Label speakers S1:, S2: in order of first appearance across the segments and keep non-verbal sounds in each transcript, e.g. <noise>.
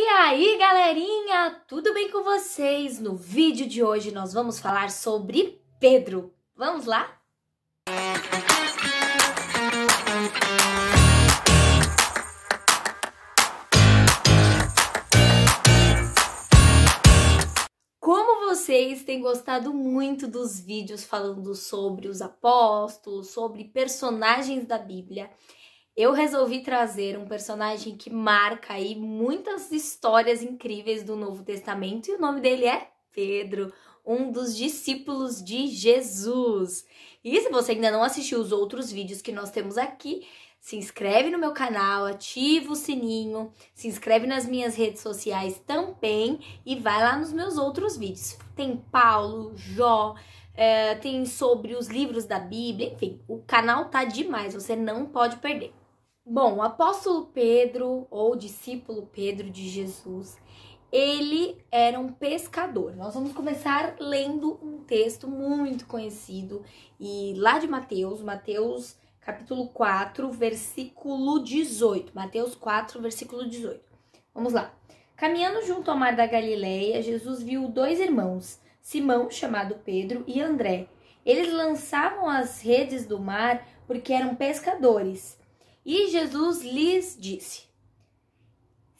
S1: E aí, galerinha, tudo bem com vocês? No vídeo de hoje nós vamos falar sobre Pedro. Vamos lá? Como vocês têm gostado muito dos vídeos falando sobre os apóstolos, sobre personagens da Bíblia, eu resolvi trazer um personagem que marca aí muitas histórias incríveis do Novo Testamento e o nome dele é Pedro, um dos discípulos de Jesus. E se você ainda não assistiu os outros vídeos que nós temos aqui, se inscreve no meu canal, ativa o sininho, se inscreve nas minhas redes sociais também e vai lá nos meus outros vídeos. Tem Paulo, Jó, é, tem sobre os livros da Bíblia, enfim, o canal tá demais, você não pode perder. Bom, o apóstolo Pedro, ou discípulo Pedro de Jesus, ele era um pescador. Nós vamos começar lendo um texto muito conhecido e lá de Mateus, Mateus capítulo 4, versículo 18. Mateus 4, versículo 18. Vamos lá. Caminhando junto ao mar da Galileia, Jesus viu dois irmãos, Simão, chamado Pedro, e André. Eles lançavam as redes do mar porque eram pescadores. E Jesus lhes disse: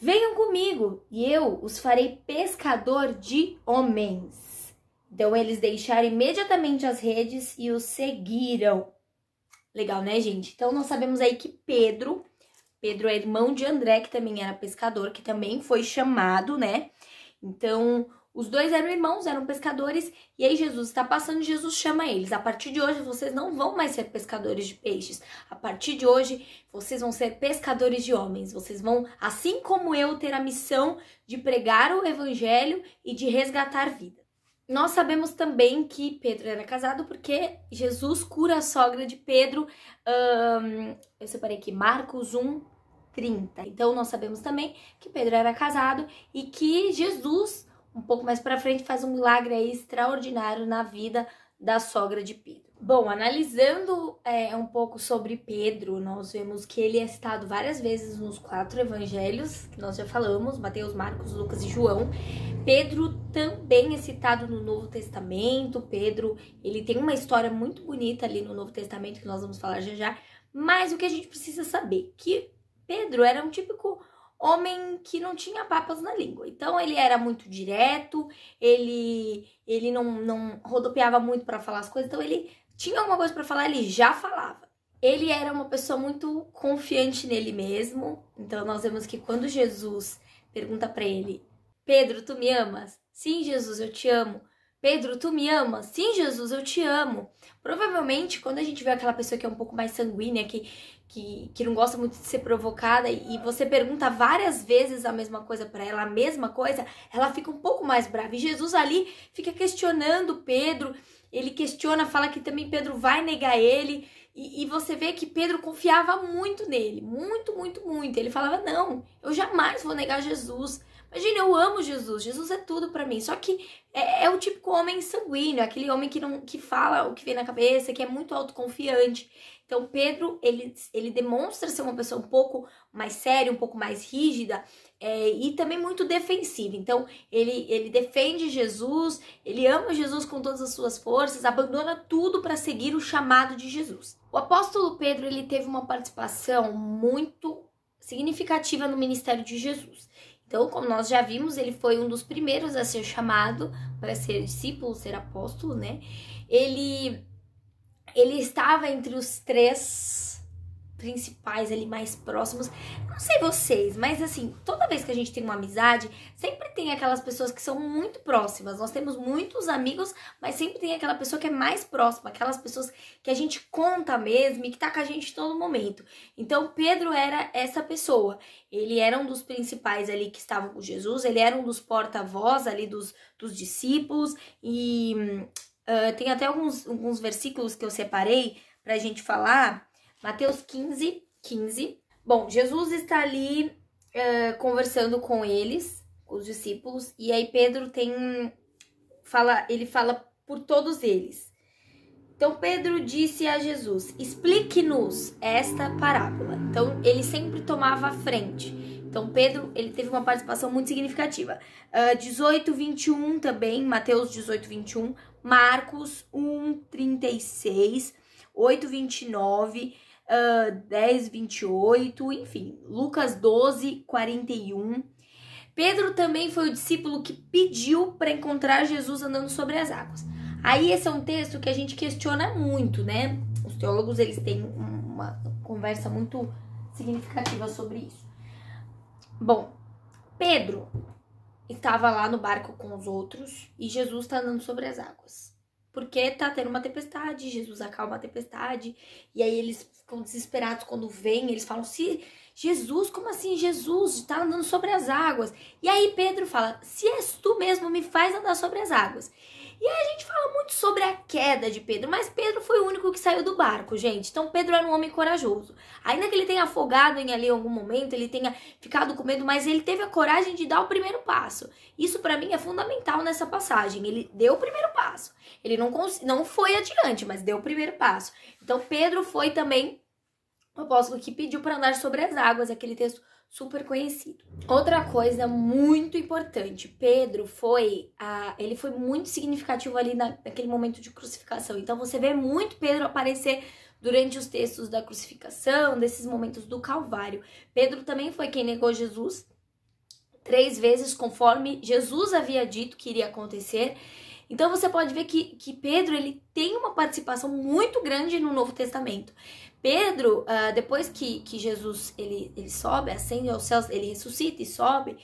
S1: Venham comigo e eu os farei pescador de homens. Então eles deixaram imediatamente as redes e os seguiram. Legal, né, gente? Então nós sabemos aí que Pedro, Pedro é irmão de André, que também era pescador, que também foi chamado, né? Então os dois eram irmãos, eram pescadores, e aí Jesus está passando e Jesus chama eles. A partir de hoje vocês não vão mais ser pescadores de peixes. A partir de hoje vocês vão ser pescadores de homens. Vocês vão, assim como eu, ter a missão de pregar o evangelho e de resgatar vida. Nós sabemos também que Pedro era casado porque Jesus cura a sogra de Pedro. Hum, eu separei aqui Marcos 1, 30. Então nós sabemos também que Pedro era casado e que Jesus um pouco mais para frente, faz um milagre aí extraordinário na vida da sogra de Pedro. Bom, analisando é, um pouco sobre Pedro, nós vemos que ele é citado várias vezes nos quatro evangelhos, que nós já falamos, Mateus, Marcos, Lucas e João. Pedro também é citado no Novo Testamento. Pedro, ele tem uma história muito bonita ali no Novo Testamento que nós vamos falar já já. Mas o que a gente precisa saber que Pedro era um típico homem que não tinha papas na língua. Então ele era muito direto, ele ele não, não rodopiava muito para falar as coisas, então ele tinha alguma coisa para falar, ele já falava. Ele era uma pessoa muito confiante nele mesmo. Então nós vemos que quando Jesus pergunta para ele: "Pedro, tu me amas?" "Sim, Jesus, eu te amo." Pedro, tu me ama? Sim, Jesus, eu te amo. Provavelmente, quando a gente vê aquela pessoa que é um pouco mais sanguínea, que, que, que não gosta muito de ser provocada, e você pergunta várias vezes a mesma coisa para ela, a mesma coisa, ela fica um pouco mais brava. E Jesus ali fica questionando Pedro, ele questiona, fala que também Pedro vai negar ele. E, e, você vê que Pedro confiava muito nele, muito, muito, muito. Ele falava: Não, eu jamais vou negar Jesus. Imagina, eu amo Jesus, Jesus é tudo para mim. Só que é, é, o típico homem sanguíneo, aquele homem que não que fala o que vem na cabeça, que é muito autoconfiante. Então Pedro, ele, ele demonstra ser uma pessoa um pouco mais séria, um pouco mais rígida é, e também muito defensiva. Então ele, ele defende Jesus, ele ama Jesus com todas as suas forças, abandona tudo para seguir o chamado de Jesus. O apóstolo Pedro, ele teve uma participação muito significativa no ministério de Jesus. Então, como nós já vimos, ele foi um dos primeiros a ser chamado para ser discípulo, ser apóstolo, né? Ele ele estava entre os três principais ali mais próximos. Não sei vocês, mas assim, toda vez que a gente tem uma amizade, sempre tem aquelas pessoas que são muito próximas. Nós temos muitos amigos, mas sempre tem aquela pessoa que é mais próxima, aquelas pessoas que a gente conta mesmo e que tá com a gente todo momento. Então, Pedro era essa pessoa. Ele era um dos principais ali que estavam com Jesus, ele era um dos porta-voz ali dos, dos discípulos e uh, tem até alguns, alguns versículos que eu separei pra gente falar Mateus 15, 15. Bom, Jesus está ali uh, conversando com eles, os discípulos, e aí Pedro tem. fala, Ele fala por todos eles. Então Pedro disse a Jesus: Explique-nos esta parábola. Então ele sempre tomava a frente. Então Pedro ele teve uma participação muito significativa. Uh, 18, 21 também, Mateus 18, 21, Marcos 1, 36, 8, 29 uh, 10, 28, enfim, Lucas 12, 41. Pedro também foi o discípulo que pediu para encontrar Jesus andando sobre as águas. Aí esse é um texto que a gente questiona muito, né? Os teólogos eles têm uma conversa muito significativa sobre isso. Bom, Pedro estava lá no barco com os outros e Jesus está andando sobre as águas. Porque tá tendo uma tempestade, Jesus acalma a tempestade. E aí eles ficam desesperados quando vêm, eles falam: se Jesus, como assim? Jesus está andando sobre as águas. E aí Pedro fala: se és tu mesmo, me faz andar sobre as águas. E aí a gente fala muito sobre a queda de Pedro, mas Pedro foi o único que saiu do barco, gente. Então Pedro era um homem corajoso. Ainda que ele tenha afogado em ali algum momento, ele tenha ficado com medo, mas ele teve a coragem de dar o primeiro passo. Isso para mim é fundamental nessa passagem. Ele deu o primeiro passo. Ele não, não foi adiante, mas deu o primeiro passo. Então Pedro foi também o apóstolo que pediu para andar sobre as águas, aquele texto super conhecido. Outra coisa muito importante, Pedro foi, ele foi muito significativo ali na, naquele momento de crucificação. Então você vê muito Pedro aparecer durante os textos da crucificação, desses momentos do Calvário. Pedro também foi quem negou Jesus três vezes, conforme Jesus havia dito que iria acontecer. Então você pode ver que, que Pedro ele tem uma participação muito grande no Novo Testamento. Pedro, uh, depois que, que Jesus ele, ele sobe, ascende aos céus, ele ressuscita e sobe,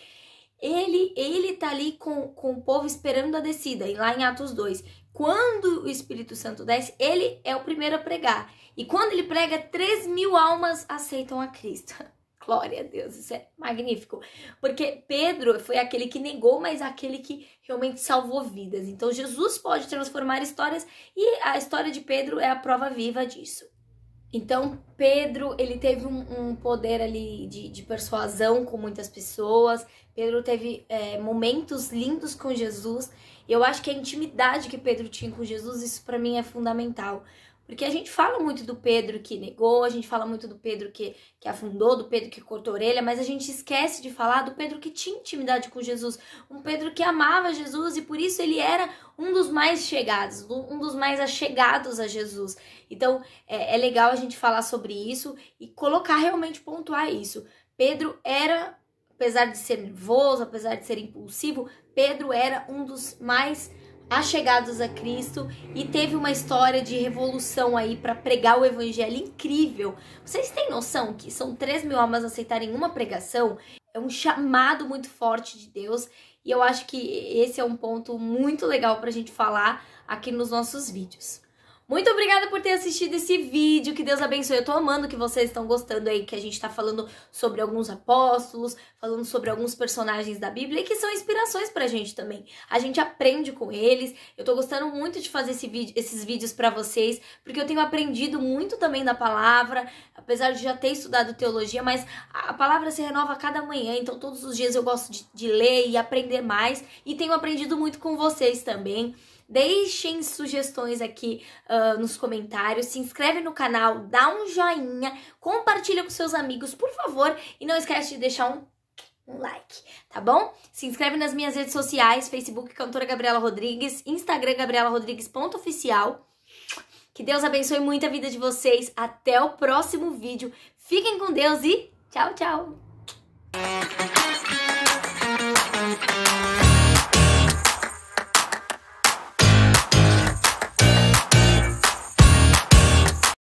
S1: ele ele tá ali com, com o povo esperando a descida, e lá em Atos 2. Quando o Espírito Santo desce, ele é o primeiro a pregar. E quando ele prega, 3 mil almas aceitam a Cristo. <laughs> Glória a Deus, isso é magnífico. Porque Pedro foi aquele que negou, mas aquele que realmente salvou vidas. Então Jesus pode transformar histórias e a história de Pedro é a prova viva disso. Então, Pedro, ele teve um, um poder ali de, de, persuasão com muitas pessoas. Pedro teve é, momentos lindos com Jesus. E eu acho que a intimidade que Pedro tinha com Jesus, isso para mim é fundamental. Porque a gente fala muito do Pedro que negou, a gente fala muito do Pedro que, que afundou, do Pedro que cortou orelha, mas a gente esquece de falar do Pedro que tinha intimidade com Jesus. Um Pedro que amava Jesus e por isso ele era um dos mais chegados, um dos mais achegados a Jesus. Então é, é legal a gente falar sobre isso e colocar realmente, pontuar isso. Pedro era, apesar de ser nervoso, apesar de ser impulsivo, Pedro era um dos mais achegados a Cristo e teve uma história de revolução aí para pregar o evangelho incrível. Vocês têm noção que são 3 mil almas aceitarem uma pregação? É um chamado muito forte de Deus e eu acho que esse é um ponto muito legal para a gente falar aqui nos nossos vídeos. Muito obrigada por ter assistido esse vídeo, que Deus abençoe. Eu tô amando que vocês estão gostando aí, que a gente tá falando sobre alguns apóstolos, falando sobre alguns personagens da Bíblia e que são inspirações pra gente também. A gente aprende com eles. Eu tô gostando muito de fazer esse vídeo, esses vídeos para vocês, porque eu tenho aprendido muito também da palavra, apesar de já ter estudado teologia, mas a palavra se renova a cada manhã, então todos os dias eu gosto de, de ler e aprender mais e tenho aprendido muito com vocês também. Deixem sugestões aqui uh, nos comentários, se inscreve no canal, dá um joinha, compartilha com seus amigos, por favor, e não esquece de deixar um um like, tá bom? Se inscreve nas minhas redes sociais, Facebook Cantora Gabriela Rodrigues, Instagram Gabriela ponto oficial. Que Deus abençoe muito a vida de vocês. Até o próximo vídeo. Fiquem com Deus e tchau, tchau.